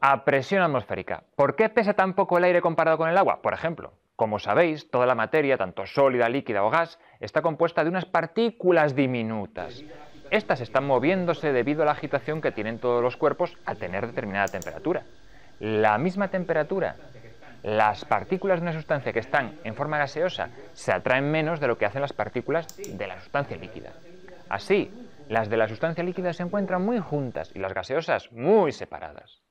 a presión atmosférica. ¿Por qué pesa tan poco el aire comparado con el agua? Por ejemplo, como sabéis, toda la materia, tanto sólida, líquida o gas, está compuesta de unas partículas diminutas. Estas están moviéndose debido a la agitación que tienen todos los cuerpos al tener determinada temperatura. La misma temperatura, las partículas de una sustancia que están en forma gaseosa se atraen menos de lo que hacen las partículas de la sustancia líquida. Así, las de la sustancia líquida se encuentran muy juntas y las gaseosas muy separadas.